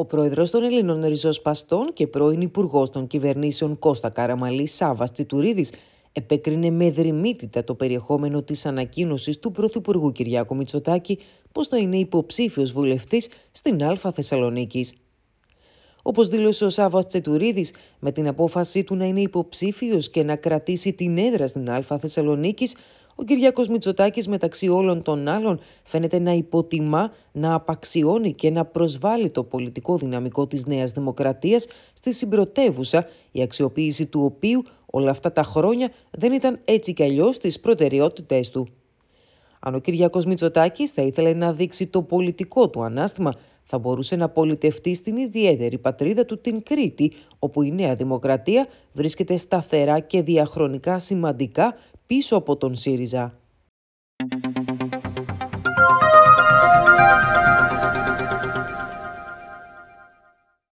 Ο πρόεδρος των Ελλήνων Ριζοσπαστών και πρώην υπουργός των κυβερνήσεων Κώστα Καραμαλή Σάβα Τσιτουρίδης επέκρινε με δρυμύτητα το περιεχόμενο της ανακοίνωσης του Πρωθυπουργού Κυριάκου Μητσοτάκη πως θα είναι υποψήφιος βουλευτής στην Α Θεσσαλονίκης. Όπως δήλωσε ο Σάβα Τσετουρίδη, με την απόφασή του να είναι υποψήφιος και να κρατήσει την έδρα στην Α Θεσσαλονίκης, ο Κυριάκος Μητσοτάκης μεταξύ όλων των άλλων φαίνεται να υποτιμά, να απαξιώνει και να προσβάλλει το πολιτικό δυναμικό της Νέας Δημοκρατίας στη συμπρωτεύουσα, η αξιοποίηση του οποίου όλα αυτά τα χρόνια δεν ήταν έτσι κι αλλιώς στις προτεραιότητές του. Αν ο Κυριάκος Μητσοτάκης θα ήθελε να δείξει το πολιτικό του ανάστημα, θα μπορούσε να πολιτευτεί στην ιδιαίτερη πατρίδα του την Κρήτη, όπου η Νέα Δημοκρατία βρίσκεται σταθερά και διαχρονικά σημαντικά πίσω από τον ΣΥΡΙΖΑ.